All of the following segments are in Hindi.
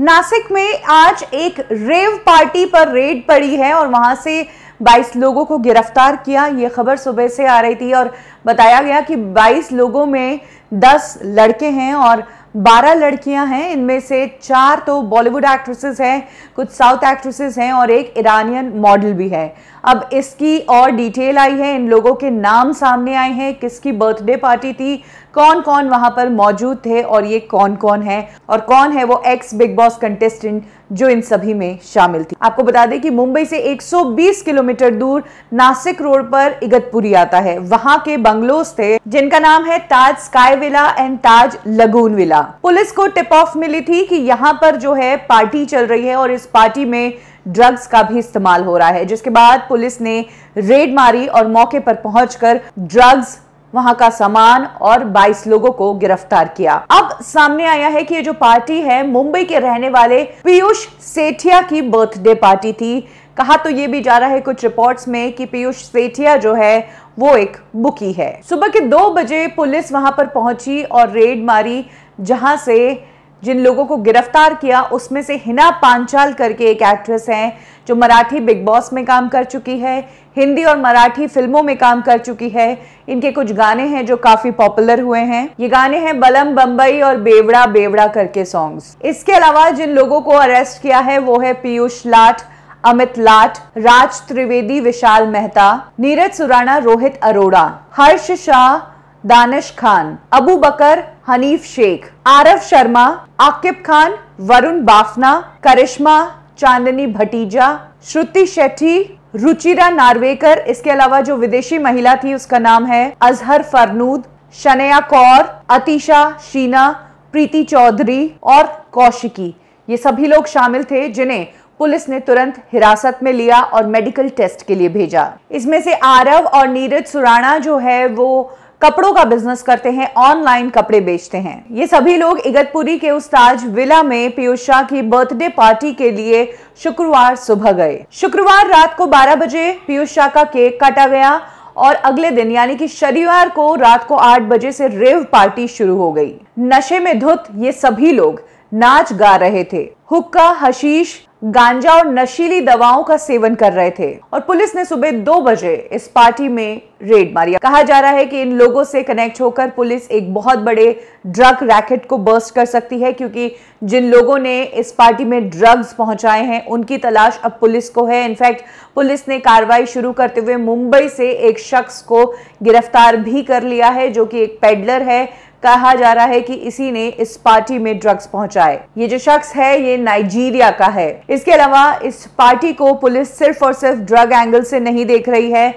नासिक में आज एक रेव पार्टी पर रेड पड़ी है और वहां से 22 लोगों को गिरफ्तार किया ये खबर सुबह से आ रही थी और बताया गया कि 22 लोगों में 10 लड़के हैं और 12 लड़कियां हैं इनमें से चार तो बॉलीवुड एक्ट्रेसेस हैं कुछ साउथ एक्ट्रेसेस हैं और एक ईरानियन मॉडल भी है अब इसकी और डिटेल आई है इन लोगों के नाम सामने आए हैं किसकी बर्थडे पार्टी थी कौन कौन वहां पर मौजूद थे और ये कौन कौन है और कौन है वो एक्स बिग बॉस कंटेस्टेंट जो इन सभी में शामिल थी आपको बता दें कि मुंबई से 120 किलोमीटर दूर नासिक रोड पर इगतपुरी आता है वहां के बंगलोज थे जिनका नाम है Taj sky villa and Taj lagoon villa police को टिप ऑफ मिली थी कि यहाँ पर जो है पार्टी चल रही है और इस पार्टी में ड्रग्स का भी इस्तेमाल हो रहा है जिसके बाद पुलिस ने रेड मारी और मौके पर पहुंचकर ड्रग्स वहां का सामान और 22 लोगों को गिरफ्तार किया अब सामने आया है कि ये जो पार्टी है मुंबई के रहने वाले पीयूष सेठिया की बर्थडे पार्टी थी कहा तो ये भी जा रहा है कुछ रिपोर्ट्स में कि पीयूष सेठिया जो है वो एक बुकी है सुबह के दो बजे पुलिस वहां पर पहुंची और रेड मारी जहां से जिन लोगों को गिरफ्तार किया उसमें से हिना पांचाल करके एक एक्ट्रेस हैं जो मराठी बिग बॉस में काम कर चुकी है हिंदी और मराठी फिल्मों में काम कर चुकी है इनके कुछ गाने हैं जो काफी पॉपुलर हुए हैं ये गाने हैं बलम बम्बई और बेवड़ा बेवड़ा करके सॉन्ग्स इसके अलावा जिन लोगों को अरेस्ट किया है वो है पीयूष लाठ अमित लाट राज त्रिवेदी विशाल मेहता नीरज सुराना रोहित अरोड़ा हर्ष शाह दानिश खान अबू बकर हनीफ शेख आरफ शर्मा आकिब खान वरुण बाफना करिश्मा चांदनी भटीजा श्रुति शेट्टी रुचिरा नार्वेकर इसके अलावा जो विदेशी महिला थी उसका नाम है अजहर फरनूद शनया कौर अतिशा शीना प्रीति चौधरी और कौशिकी ये सभी लोग शामिल थे जिन्हें पुलिस ने तुरंत हिरासत में लिया और मेडिकल टेस्ट के लिए भेजा इसमें से आरव और नीरज सुराणा जो है वो कपड़ों का बिजनेस करते हैं ऑनलाइन कपड़े बेचते हैं ये सभी लोग इगतपुरी के उस ताज विला में पीयूष शाह की बर्थडे पार्टी के लिए शुक्रवार सुबह गए शुक्रवार रात को 12 बजे पीयूष शाह का केक काटा गया और अगले दिन यानी कि शनिवार को रात को 8 बजे से रेव पार्टी शुरू हो गई नशे में धुत ये सभी लोग नाच गा रहे थे हुक्का हशीश गांजा और नशीली दवाओं का सेवन कर रहे थे और पुलिस ने सुबह दो बजे इस पार्टी में रेड मारी कहा जा रहा है कि इन लोगों से कनेक्ट होकर पुलिस एक बहुत बड़े ड्रग रैकेट को बर्स्ट कर सकती है क्योंकि जिन लोगों ने इस पार्टी में ड्रग्स पहुंचाए हैं उनकी तलाश अब पुलिस को है इनफैक्ट पुलिस ने कार्रवाई शुरू करते हुए मुंबई से एक शख्स को गिरफ्तार भी कर लिया है जो कि एक पेडलर है कहा जा रहा है कि इसी ने इस पार्टी में ड्रग्स पहुंचाए ये जो शख्स है ये नाइजीरिया का है इसके अलावा इस पार्टी को पुलिस सिर्फ और सिर्फ ड्रग एंगल से नहीं देख रही है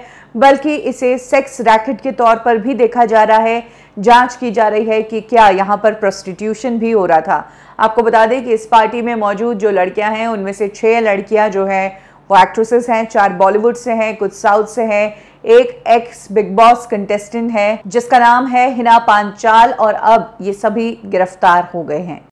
बल्कि इसे सेक्स रैकेट के तौर पर भी देखा जा रहा है जांच की जा रही है कि क्या यहाँ पर प्रोस्टिट्यूशन भी हो रहा था आपको बता दें कि इस पार्टी में मौजूद जो लड़कियां हैं उनमें से छः लड़कियां जो हैं वो एक्ट्रेसेस हैं चार बॉलीवुड से हैं कुछ साउथ से हैं एक एक्स बिग बॉस कंटेस्टेंट है जिसका नाम है हिना पांचाल और अब ये सभी गिरफ्तार हो गए हैं